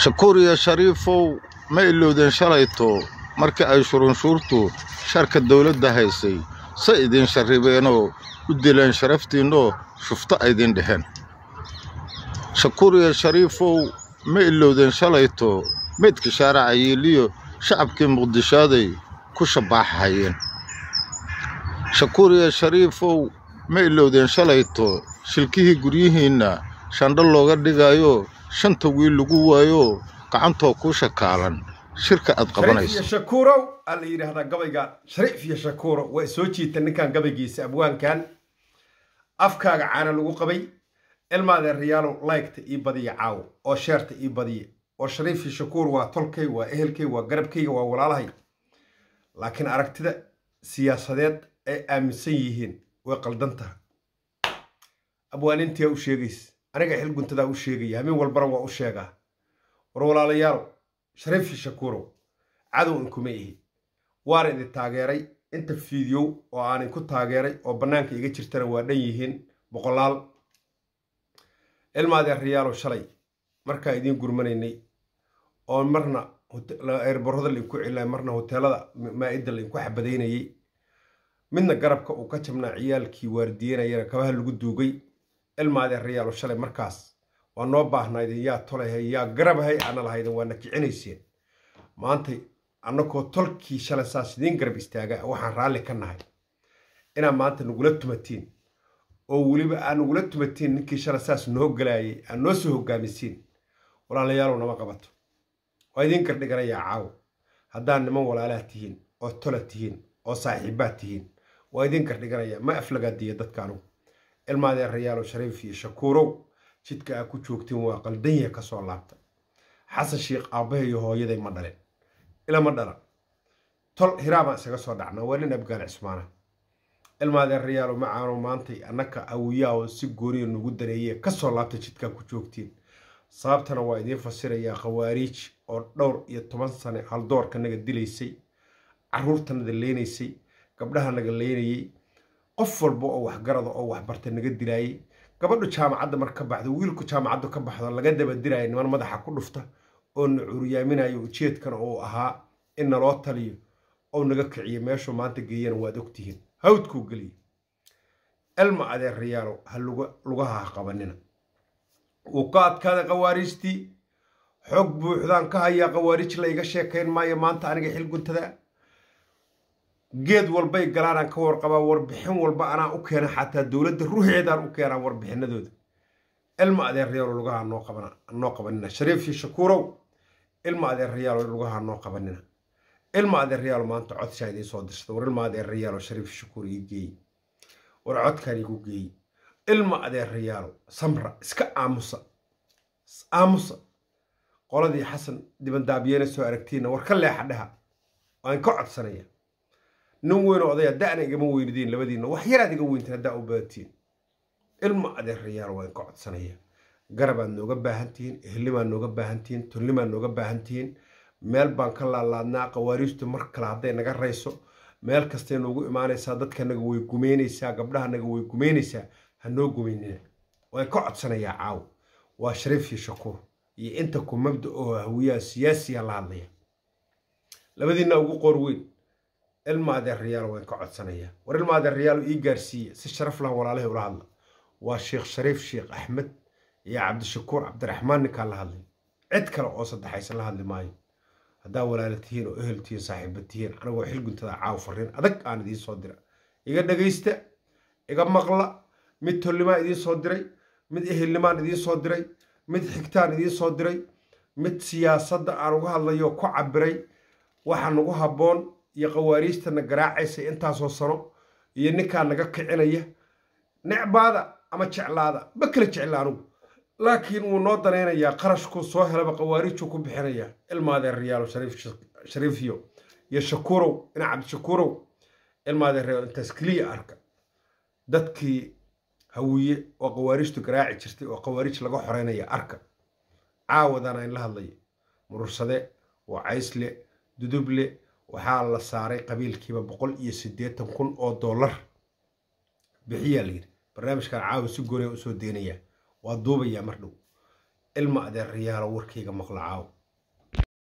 shakuur iyo shariifow ma ilowdeen shalayto markii ay shurunshuurtu sharka dawladda haysay say idiin sharribeenoo u dileen sharaftiinnoo shufto aydin dheheen shakuur iyo shariifow ma ilowdeen shalayto meydka shaaraca yiiliyo shacabkii muqdishaaday ku shabbaaxahayeen shakuur iyo shariifow ma ilowdeen shalayto shilkihii guryihiinna shandho looga dhigaayo shanta wiil lagu waayo gacantoo kuu shakaalan shirka aad qabanayso shakuurow aa la yidhaahdaa gabayga shariif iyo shakuuro waa soo jiitay ninkan gabaygiisa abwaankan afkaaga caana lagu qabay ilmaadee riyaalow laygta ii badiya caawo oo sheerta ii badiya oo shariif iyo shakuur waa tolkay waa ehelkay waa garabkayga waa walaalahay laakiin aragtida siyaasadeed ay aaminsan yihiin way qaldan taha abwaanintiyaa u sheegaysa aniga xilguntadaa u sheegaya habeen walbana waa u sheegaa war walaalayaal shariif shakuurow cadow inkuma ihi waan idin taageeray inta fiidiyow oo aan ku taageeray oo bannaanka iga jirtana waa dhan yihiin boqolaal ilmaadee riyaalow shalay markaa idiin gurmanaynay oo marna eerbarada lainku celay marna hoteelada maa-idda lainku xabadaynayay midna garabka uu ka jabnaa ciyaalkii waardiyenayana kabaha lagu duugay ilmaadee riyaalo shalay markaas waa noo baahnaydeen yaa tolahay yaa garabhay aana lahaydeen waana kicinayseen maanta annagoo tolkii shalay saas idiin garab istaaga waxaan raalli ka nahay inaa maanta nagula tumatiin oo weliba aad nagula tumatiin ninkii shalay saas noo galaayay aad noo soo hogaamisiin walaalayaalow nama qabato waa idiin gardhiganayaa caawo haddaan niman walaalaa tihiin oo tola tihiin oo saaxiibaad tihiin waa idiin gardhiganayaa ma aflagaadiya dadka anugu ilmaadee ilmaadeerayaalo shariif iyo shakuurow jidka aa ku joogtiin waa qaldanya ka soo laabta xasan sheikh aabahe iyo hooyaday ma dhaleen ilama dhalan tol hiraabaan isaga soo dhacna waa nin abgaal cismaana ilmaadeerayaalo macaano maantay annaka awiyaaoo si gooniya nagu dareeye ka soo laabta jidkaa ku joogtiin sababtana waa idiin fasirayaa khawaariij oo dhowr iyo toban sane haldoorka naga dilaysay caruurtanada naga leynaysay gabdhaha naga leynayay qof walba oo waxgarada oo waxbarta naga dilaayey gabadhu jaamacadda mar ka baxdo wiilku jaamacaddu ka baxdo laga dabadirayo niman madaxa ku dhufta oo na cuuriyaaminayo ujeedkana uu ahaa in naloo taliyo oo naga kiciyo meeshuu maanta geeyana waad ogtihiin hawdkuu geliyo elma adeerayaalo ha lugaha ha qabanina wuu ka adkaaday khawaariijtii xoog buuxdaan ka hayaa khawaariij layga sheekayn maayo maanta aniga xil guntada geed walbay galaanaan ka warqabaa warbixin walba anaan u keena xataa dowladda ruuxeedaan u keenaa warbixinadooda ilma adeeryaalo lugaha noo qabanina shariifi shakuurow ilma adeerayaalo lugaha noo qabanina ilma adeerayaalo maanta codshaa idiin soo dirshada war ilma adeerayaalo shariif shakuur ii geeyey war codkaan igu geeyey ilma adeerayaalo samra iska aamusa aamusa qoladii xasan dibandaabyena soo aragtiina war ka leexa dhaha waan ka codsanaya nin weynoo odaya da'na igama weynideen labadiina wax yaraad iga weyntiin haddaa u baahantihiin ilma adeerayaal waan ka codsanaya garabaad nooga baahantihiin ehlimaad nooga baahantihiin tunlimaad nooga baahantihiin meel baan ka laalaadnaa qawaariistu mar kale hadday naga rayso meel kastay noogu imaanaysaa dadkanaga way gumeynaysaa gabdhahanaga way gumeynaysaa ha noo gumeynina waan ka codsanayaa caaw waa shariif iyo shakuur iyo inta ku mabda oo hawiyaha siyaasiya la hadlaya labadiinna ugu qoor weyn ilma adeerrayaal waan ka codsanaya war ilma adeerrayaal ii gaarsiiya si sharaf lahan walaalahi ula hadla waa sheekh shariif sheekh axmed iyo cabdishakuur cabdiraxmaan ninkaa la hadlay cid kale oo saddexaysan la hadli maayo haddaa walaala tihiin oo ehel tihiin saaxiiba tihiin anigoo xilguntada caaw fariin adag aan idiin soo dira iga dhagaysta iga maqla mid tollimaan idiin soo diray mid ehelnimaan idiin soo diray mid xigtaan idiin soo diray mid siyaasadda aan uga hadlayo ku cabiray waxaa nagu habboon iyo khawaariijtana garaacaysay intaasoo sano iyo ninkaa naga kicinaya necbaada ama jeclaada ma kala jecla anugu laakiin wuu noo danaynayaa qarashkuu soo helaba khawaariijuu ku bixinaya bixinayaa ilmaadeeryaalo shariifyo iyo shakuurow ina cabdishakuurow ilmaadeeryaal intaas keliya arka dadkii hawiye oo khawaariijtu garaaci jirtay oo khawaariij laga xoreynaya arka caawadana in la hadlaya murursade waa caysle duduble waxaa la saaray qabiilkiiba boqol iyo siddeetan kun oo dollar bixiyaa layidhi barnaamijkan caawa si gooniya usoo deenayaa waa duubayaa mar dhow ilma adeer riyaalo warkayga maqla caawa